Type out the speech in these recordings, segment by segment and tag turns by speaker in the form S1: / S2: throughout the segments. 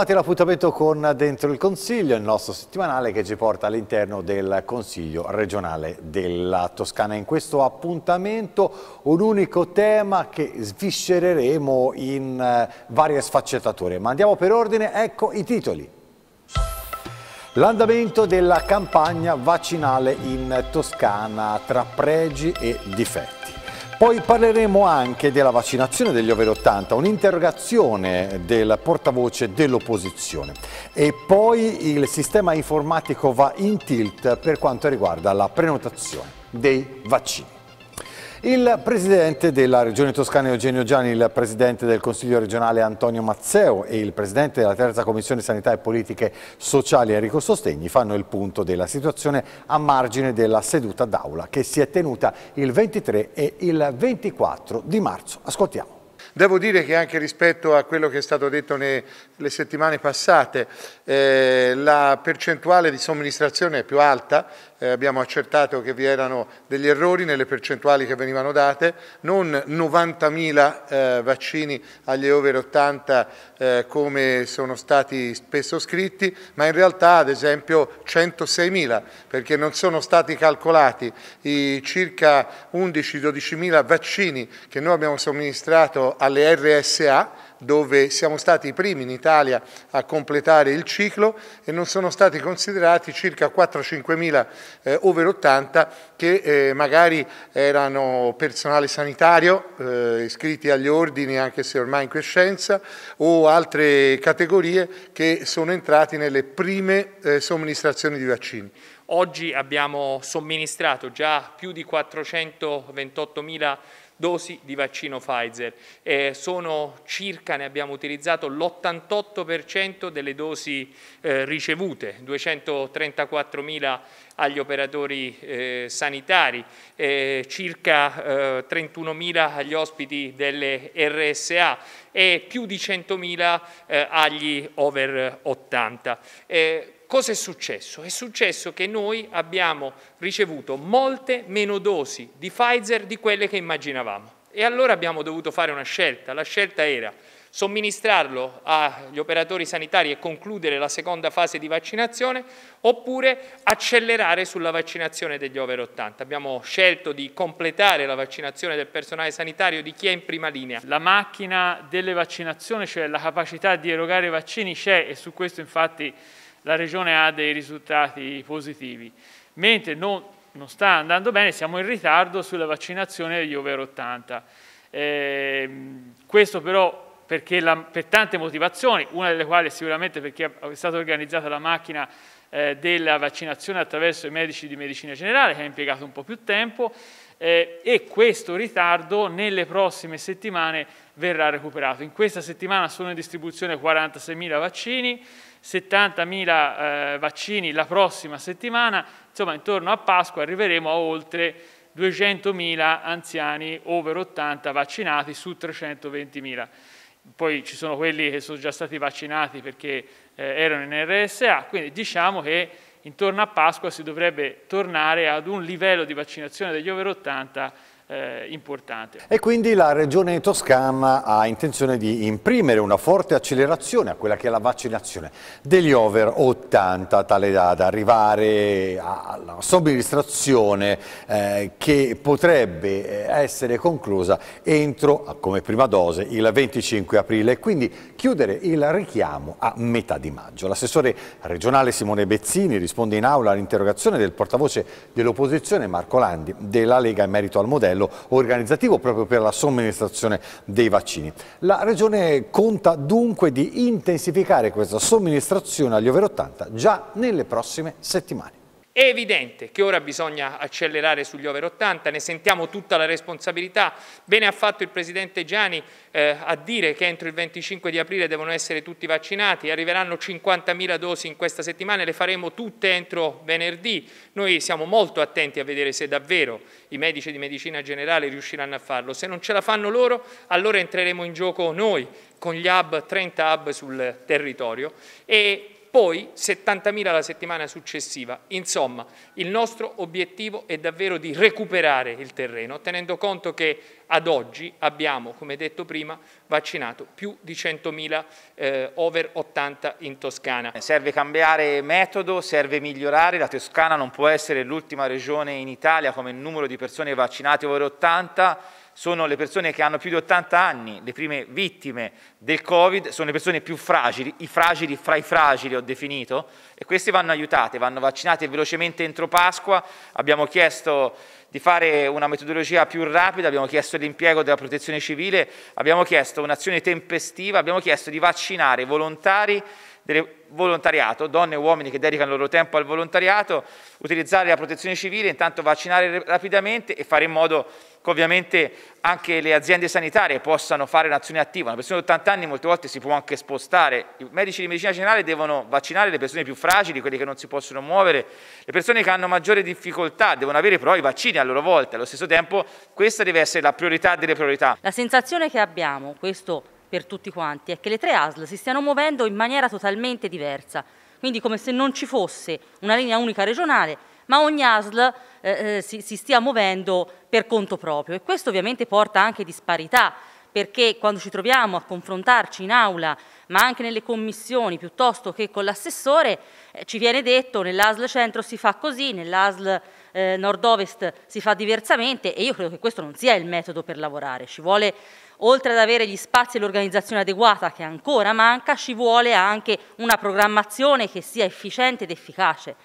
S1: Ritrovati all'appuntamento con Dentro il Consiglio, il nostro settimanale che ci porta all'interno del Consiglio regionale della Toscana. In questo appuntamento un unico tema che sviscereremo in eh, varie sfaccettature. Ma andiamo per ordine, ecco i titoli. L'andamento della campagna vaccinale in Toscana tra pregi e difetti. Poi parleremo anche della vaccinazione degli over 80, un'interrogazione del portavoce dell'opposizione. E poi il sistema informatico va in tilt per quanto riguarda la prenotazione dei vaccini. Il presidente della Regione Toscana Eugenio Gianni, il presidente del Consiglio regionale Antonio Mazzeo e il presidente della Terza Commissione Sanità e Politiche Sociali Enrico Sostegni fanno il punto della situazione a margine della seduta d'aula che si è tenuta il 23 e il 24 di marzo. Ascoltiamo.
S2: Devo dire che anche rispetto a quello che è stato detto nelle settimane passate, eh, la percentuale di somministrazione è più alta eh, abbiamo accertato che vi erano degli errori nelle percentuali che venivano date, non 90.000 eh, vaccini agli over 80 eh, come sono stati spesso scritti, ma in realtà ad esempio 106.000 perché non sono stati calcolati i circa 11-12.000 vaccini che noi abbiamo somministrato alle RSA dove siamo stati i primi in Italia a completare il ciclo e non sono stati considerati circa 4-5 mila eh, over 80 che eh, magari erano personale sanitario, eh, iscritti agli ordini anche se ormai in crescenza o altre categorie che sono entrati nelle prime eh, somministrazioni di vaccini.
S3: Oggi abbiamo somministrato già più di 428 mila dosi di vaccino Pfizer. Eh, sono circa, ne abbiamo utilizzato l'88% delle dosi eh, ricevute, 234.000 agli operatori eh, sanitari, eh, circa 31 eh, mila agli ospiti delle RSA e più di 100.000 mila eh, agli over 80. Cosa è successo? È successo che noi abbiamo ricevuto molte meno dosi di Pfizer di quelle che immaginavamo. E allora abbiamo dovuto fare una scelta. La scelta era somministrarlo agli operatori sanitari e concludere la seconda fase di vaccinazione oppure accelerare sulla vaccinazione degli over 80. Abbiamo scelto di completare la vaccinazione del personale sanitario di chi è in prima linea. La macchina delle vaccinazioni, cioè la capacità
S4: di erogare vaccini c'è e su questo infatti la regione ha dei risultati positivi, mentre non, non sta andando bene, siamo in ritardo sulla vaccinazione degli over 80. Eh, questo però la, per tante motivazioni, una delle quali è sicuramente perché è stata organizzata la macchina eh, della vaccinazione attraverso i medici di medicina generale che ha impiegato un po' più tempo, eh, e questo ritardo nelle prossime settimane verrà recuperato. In questa settimana sono in distribuzione 46.000 vaccini, 70.000 eh, vaccini la prossima settimana, insomma intorno a Pasqua arriveremo a oltre 200.000 anziani over 80 vaccinati su 320.000. Poi ci sono quelli che sono già stati vaccinati perché eh, erano in RSA, quindi diciamo che intorno a Pasqua si dovrebbe tornare ad un livello di vaccinazione degli over 80 eh, importante.
S1: E quindi la Regione Toscana ha intenzione di imprimere una forte accelerazione a quella che è la vaccinazione degli over 80, tale da, da arrivare alla somministrazione eh, che potrebbe eh, essere conclusa entro, ah, come prima dose, il 25 aprile e quindi chiudere il richiamo a metà di maggio. L'assessore regionale Simone Bezzini risponde in aula all'interrogazione del portavoce dell'opposizione Marco Landi della Lega in merito al modello livello organizzativo proprio per la somministrazione dei vaccini. La Regione conta dunque di intensificare questa somministrazione agli over 80 già nelle prossime settimane.
S3: È evidente che ora bisogna accelerare sugli over 80, ne sentiamo tutta la responsabilità. Bene ha fatto il Presidente Gianni eh, a dire che entro il 25 di aprile devono essere tutti vaccinati, arriveranno 50.000 dosi in questa settimana e le faremo tutte entro venerdì. Noi siamo molto attenti a vedere se davvero i medici di medicina generale riusciranno a farlo. Se non ce la fanno loro, allora entreremo in gioco noi con gli hub, 30 hub sul territorio e poi 70.000 la settimana successiva. Insomma, il nostro obiettivo è davvero di recuperare il terreno, tenendo conto che ad oggi abbiamo, come detto prima, vaccinato più di 100.000 eh, over 80 in Toscana. Serve cambiare metodo, serve migliorare, la Toscana
S5: non può essere l'ultima regione in Italia come numero di persone vaccinate over 80, sono le persone che hanno più di 80 anni, le prime vittime del Covid, sono le persone più fragili, i fragili fra i fragili ho definito, e queste vanno aiutate, vanno vaccinate velocemente entro Pasqua, abbiamo chiesto di fare una metodologia più rapida, abbiamo chiesto l'impiego della protezione civile, abbiamo chiesto un'azione tempestiva, abbiamo chiesto di vaccinare volontari delle volontariato, donne e uomini che dedicano il loro tempo al volontariato, utilizzare la protezione civile, intanto vaccinare rapidamente e fare in modo che ovviamente anche le aziende sanitarie possano fare un'azione attiva. Una persona di 80 anni molte volte si può anche spostare. I medici di medicina generale devono vaccinare le persone più fragili, quelle che non si possono muovere, le persone che hanno maggiore difficoltà, devono avere però i vaccini a loro volta. Allo stesso tempo questa deve essere la priorità delle priorità.
S6: La sensazione che abbiamo, questo per tutti quanti è che le tre ASL si stiano muovendo in maniera totalmente diversa, quindi come se non ci fosse una linea unica regionale, ma ogni ASL eh, eh, si, si stia muovendo per conto proprio e questo ovviamente porta anche disparità perché quando ci troviamo a confrontarci in aula, ma anche nelle commissioni piuttosto che con l'assessore, eh, ci viene detto nell'ASL centro si fa così, nell'ASL eh, nord-ovest si fa diversamente e io credo che questo non sia il metodo per lavorare, ci vuole Oltre ad avere gli spazi e l'organizzazione adeguata che ancora manca, ci vuole anche una programmazione che sia efficiente ed efficace.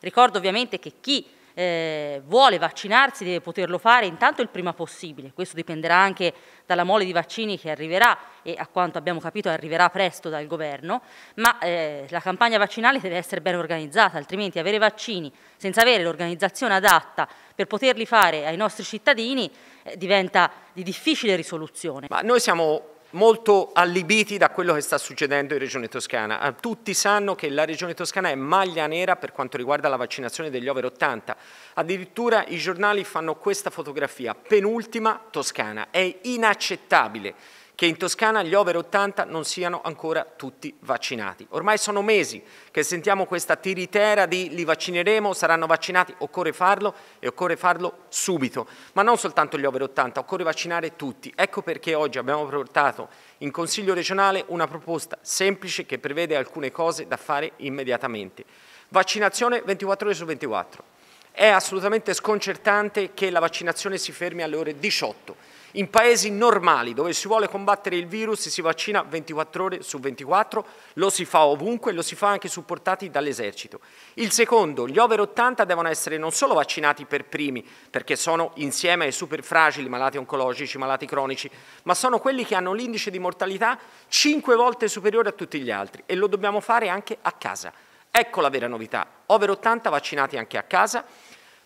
S6: Ricordo ovviamente che chi eh, vuole vaccinarsi deve poterlo fare intanto il prima possibile, questo dipenderà anche dalla mole di vaccini che arriverà e a quanto abbiamo capito arriverà presto dal governo, ma eh, la campagna vaccinale deve essere ben organizzata, altrimenti avere vaccini senza avere l'organizzazione adatta per poterli fare ai nostri cittadini eh, diventa di difficile risoluzione. Ma
S7: noi siamo molto allibiti da quello che sta succedendo in Regione Toscana. Eh, tutti sanno che la Regione Toscana è maglia nera per quanto riguarda la vaccinazione degli over 80. Addirittura i giornali fanno questa fotografia, penultima Toscana. È inaccettabile che in Toscana gli over 80 non siano ancora tutti vaccinati. Ormai sono mesi che sentiamo questa tiritera di li vaccineremo, saranno vaccinati, occorre farlo e occorre farlo subito, ma non soltanto gli over 80, occorre vaccinare tutti. Ecco perché oggi abbiamo portato in Consiglio regionale una proposta semplice che prevede alcune cose da fare immediatamente. Vaccinazione 24 ore su 24. È assolutamente sconcertante che la vaccinazione si fermi alle ore 18 in paesi normali dove si vuole combattere il virus si vaccina 24 ore su 24, lo si fa ovunque, lo si fa anche supportati dall'esercito. Il secondo, gli over 80 devono essere non solo vaccinati per primi, perché sono insieme ai super fragili, malati oncologici, malati cronici, ma sono quelli che hanno l'indice di mortalità 5 volte superiore a tutti gli altri e lo dobbiamo fare anche a casa. Ecco la vera novità, over 80 vaccinati anche a casa,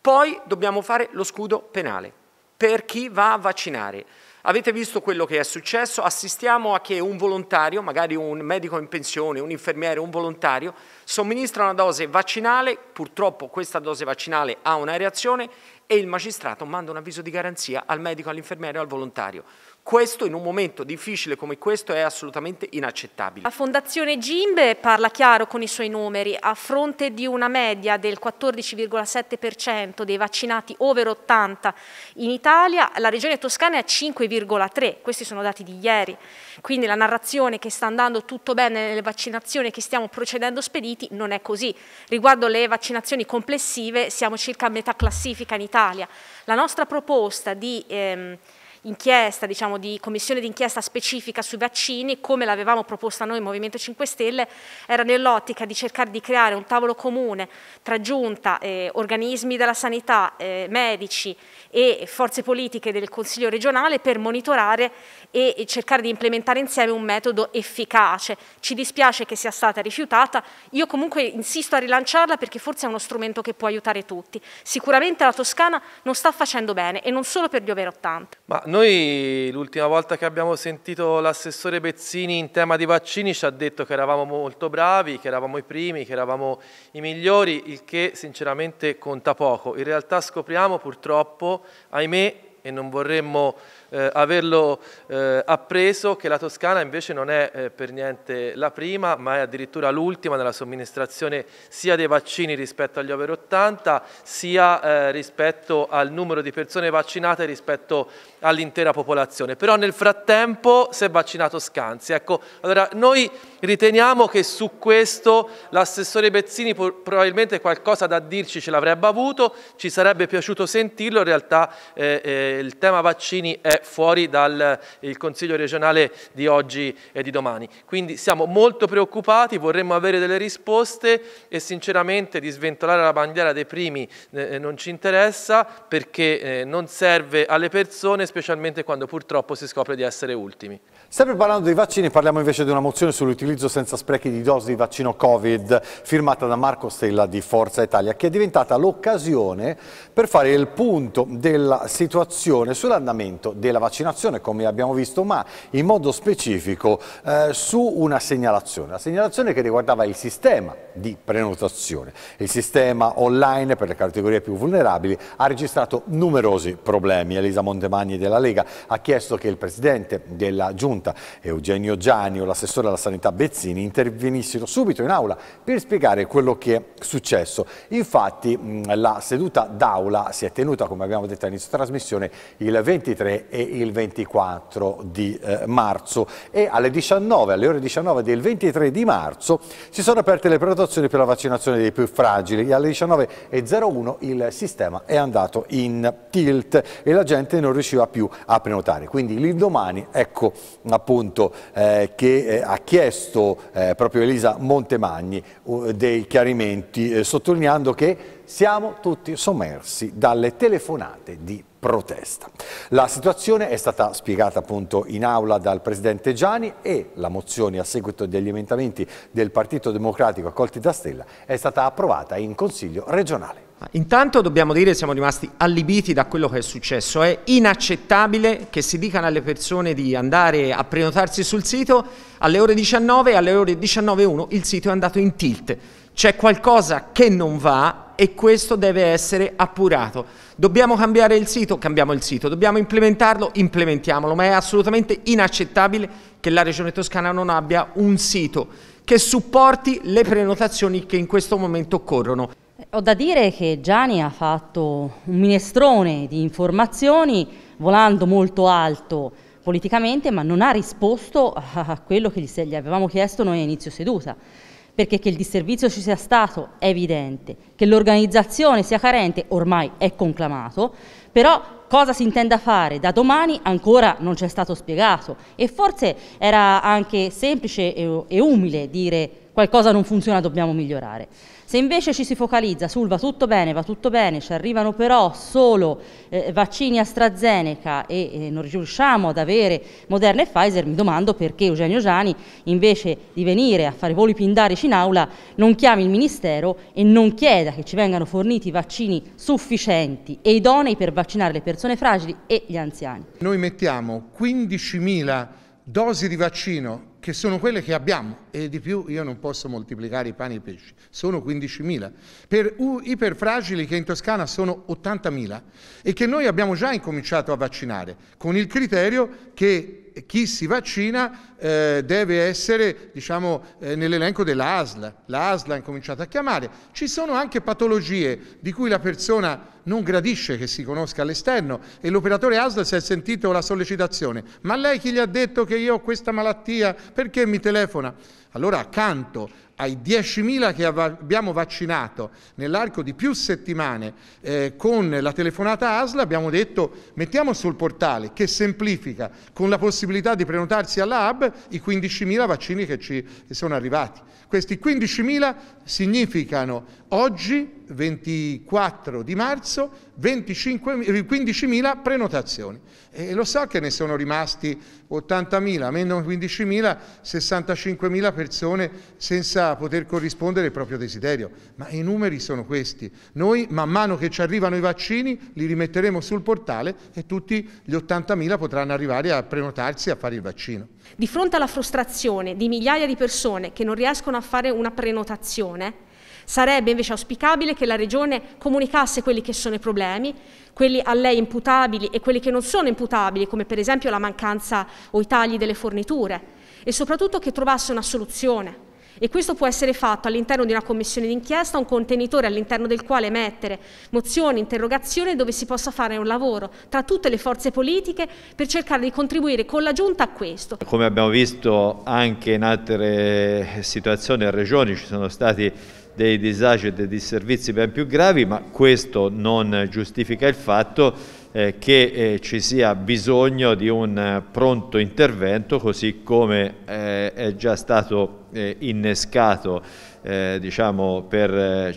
S7: poi dobbiamo fare lo scudo penale per chi va a vaccinare. Avete visto quello che è successo? Assistiamo a che un volontario, magari un medico in pensione, un infermiere, un volontario, somministra una dose vaccinale, purtroppo questa dose vaccinale ha una reazione e il magistrato manda un avviso di garanzia al medico, all'infermiere o al volontario. Questo in un momento difficile come questo è assolutamente inaccettabile. La
S8: Fondazione Gimbe parla chiaro con i suoi numeri, a fronte di una media del 14,7% dei vaccinati over 80 in Italia, la regione toscana è a 5,3, questi sono dati di ieri, quindi la narrazione che sta andando tutto bene nelle vaccinazioni e che stiamo procedendo spediti non è così. Riguardo le vaccinazioni complessive siamo circa a metà classifica in Italia. La nostra proposta di... Ehm, inchiesta, diciamo di commissione d'inchiesta specifica sui vaccini, come l'avevamo proposta noi Movimento 5 Stelle, era nell'ottica di cercare di creare un tavolo comune tra giunta, eh, organismi della sanità, eh, medici e forze politiche del Consiglio regionale per monitorare e, cercare di implementare insieme un metodo efficace. Ci dispiace che sia stata rifiutata, io comunque insisto a rilanciarla perché forse è uno strumento che può aiutare tutti. Sicuramente la Toscana non sta facendo bene e non solo per gli over 80.
S9: Noi l'ultima volta che abbiamo sentito l'assessore Bezzini in tema di vaccini ci ha detto che eravamo molto bravi, che eravamo i primi, che eravamo i migliori, il che sinceramente conta poco. In realtà scopriamo purtroppo, ahimè, e non vorremmo eh, averlo eh, appreso che la Toscana invece non è eh, per niente la prima, ma è addirittura l'ultima nella somministrazione sia dei vaccini rispetto agli over 80, sia eh, rispetto al numero di persone vaccinate rispetto all'intera popolazione. Però nel frattempo si è vaccinato Scanzi. Ecco, allora noi riteniamo che su questo l'assessore Bezzini probabilmente qualcosa da dirci ce l'avrebbe avuto, ci sarebbe piaciuto sentirlo, in realtà eh, eh, il tema vaccini è fuori dal eh, Consiglio regionale di oggi e di domani. Quindi siamo molto preoccupati, vorremmo avere delle risposte e sinceramente di sventolare la bandiera dei primi eh, eh, non ci interessa perché eh, non serve alle persone, specialmente quando purtroppo si scopre di essere ultimi.
S1: Sempre parlando dei vaccini parliamo invece di una mozione sull'utilizzo senza sprechi di dosi di vaccino Covid firmata da Marco Stella di Forza Italia che è diventata l'occasione per fare il punto della situazione sull'andamento della vaccinazione, come abbiamo visto, ma in modo specifico eh, su una segnalazione, la segnalazione che riguardava il sistema di prenotazione. Il sistema online per le categorie più vulnerabili ha registrato numerosi problemi. Elisa Montemagni della Lega ha chiesto che il presidente della Giunta, Eugenio Gianni, o l'assessore alla sanità Bezzini intervenissero subito in aula per spiegare quello che è successo. Infatti la seduta d'aula si è tenuta, come abbiamo detto all'inizio della trasmissione, il 23 e il 24 di eh, marzo e alle, 19, alle ore 19 del 23 di marzo si sono aperte le prenotazioni per la vaccinazione dei più fragili e alle 19.01 il sistema è andato in tilt e la gente non riusciva più a prenotare. Quindi l'indomani ecco appunto eh, che eh, ha chiesto eh, proprio Elisa Montemagni dei chiarimenti eh, sottolineando che siamo tutti sommersi dalle telefonate di protesta. La situazione è stata spiegata appunto in aula dal Presidente Gianni e la mozione a seguito degli emendamenti del Partito Democratico accolti da Stella è stata approvata in Consiglio regionale.
S7: Intanto dobbiamo dire che siamo rimasti allibiti da quello che è successo. È inaccettabile che si dicano alle persone di andare a prenotarsi sul sito alle ore 19 e alle ore 19.01 il sito è andato in tilt. C'è qualcosa che non va e questo deve essere appurato. Dobbiamo cambiare il sito? Cambiamo il sito. Dobbiamo implementarlo? Implementiamolo. Ma è assolutamente inaccettabile che la Regione Toscana non abbia un sito che supporti le prenotazioni che in questo momento occorrono.
S6: Ho da dire che Gianni ha fatto un minestrone di informazioni volando molto alto politicamente ma non ha risposto a quello che gli avevamo chiesto noi a inizio seduta perché che il disservizio ci sia stato è evidente, che l'organizzazione sia carente ormai è conclamato, però cosa si intenda fare da domani ancora non ci è stato spiegato e forse era anche semplice e, e umile dire qualcosa non funziona, dobbiamo migliorare. Se invece ci si focalizza sul va tutto bene, va tutto bene, ci arrivano però solo eh, vaccini AstraZeneca e eh, non riusciamo ad avere Moderna e Pfizer, mi domando perché Eugenio Giani invece di venire a fare voli pindarici in aula non chiami il Ministero e non chieda che ci vengano forniti vaccini sufficienti e idonei per vaccinare le persone fragili e gli anziani.
S2: Noi mettiamo 15.000 dosi di vaccino che sono quelle che abbiamo e di più io non posso moltiplicare i pani e i pesci, sono 15.000. Per iperfragili che in Toscana sono 80.000 e che noi abbiamo già incominciato a vaccinare con il criterio che chi si vaccina eh, deve essere diciamo, eh, nell'elenco dell'ASL. L'ASL ha incominciato a chiamare. Ci sono anche patologie di cui la persona non gradisce che si conosca all'esterno e l'operatore ASL si è sentito la sollecitazione. Ma lei chi gli ha detto che io ho questa malattia? Perché mi telefona? Allora accanto ai 10.000 che abbiamo vaccinato nell'arco di più settimane eh, con la telefonata ASLA abbiamo detto mettiamo sul portale che semplifica con la possibilità di prenotarsi alla hub i 15.000 vaccini che ci sono arrivati. Questi 15.000 significano oggi 24 di marzo 15.000 prenotazioni. E lo so che ne sono rimasti 80.000, meno 15.000, 65.000 persone senza poter corrispondere al proprio desiderio. Ma i numeri sono questi. Noi, man mano che ci arrivano i vaccini, li rimetteremo sul portale e tutti gli 80.000 potranno arrivare a prenotarsi a fare il vaccino.
S8: Di fronte alla frustrazione di migliaia di persone che non riescono a fare una prenotazione, Sarebbe invece auspicabile che la Regione comunicasse quelli che sono i problemi, quelli a lei imputabili e quelli che non sono imputabili, come per esempio la mancanza o i tagli delle forniture, e soprattutto che trovasse una soluzione. E questo può essere fatto all'interno di una commissione d'inchiesta, un contenitore all'interno del quale mettere mozioni, interrogazioni, dove si possa fare un lavoro tra tutte le forze politiche per cercare di contribuire con la Giunta a questo.
S3: Come abbiamo visto anche in altre situazioni e regioni ci sono stati dei disagi e dei disservizi ben più gravi, ma questo non giustifica il fatto eh, che eh, ci sia bisogno di un eh, pronto intervento, così come eh, è già stato eh, innescato eh, diciamo, per eh,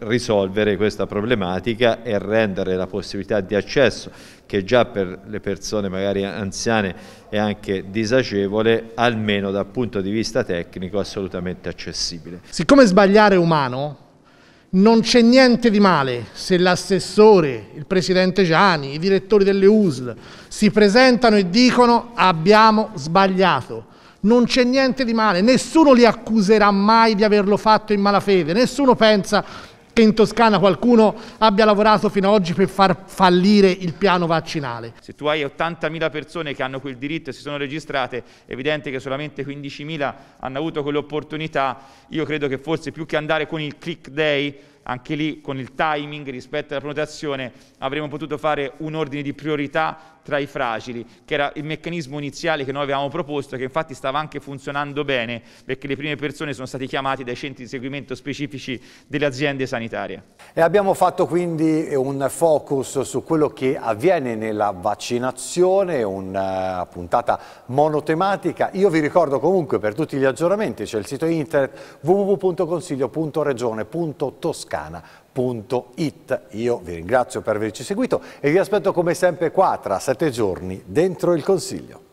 S3: risolvere questa problematica e rendere la possibilità di accesso che già per le persone magari anziane è anche disagevole, almeno dal punto di vista tecnico assolutamente accessibile.
S2: Siccome sbagliare è umano, non c'è niente di male se l'assessore, il presidente Gianni, i direttori delle USL si presentano e dicono abbiamo sbagliato non c'è niente di male, nessuno li accuserà mai di averlo fatto in malafede, nessuno pensa che in Toscana qualcuno abbia lavorato fino ad oggi per far fallire il piano vaccinale. Se
S5: tu hai 80.000 persone che hanno quel diritto e si sono registrate, è evidente che solamente 15.000 hanno avuto quell'opportunità. Io credo che forse più che andare con il click day anche lì con il timing rispetto alla prenotazione avremmo potuto fare un ordine di priorità tra i fragili, che era il meccanismo iniziale che noi avevamo proposto, che infatti stava anche funzionando bene, perché le prime persone sono state chiamate dai centri di seguimento specifici delle aziende sanitarie.
S1: E abbiamo fatto quindi un focus su quello che avviene nella vaccinazione, una eh, puntata monotematica. Io vi ricordo comunque per tutti gli aggiornamenti c'è il sito internet www.consiglio.regione.toscana toscana.it. Io vi ringrazio per averci seguito e vi aspetto come sempre qua tra sette giorni dentro il Consiglio.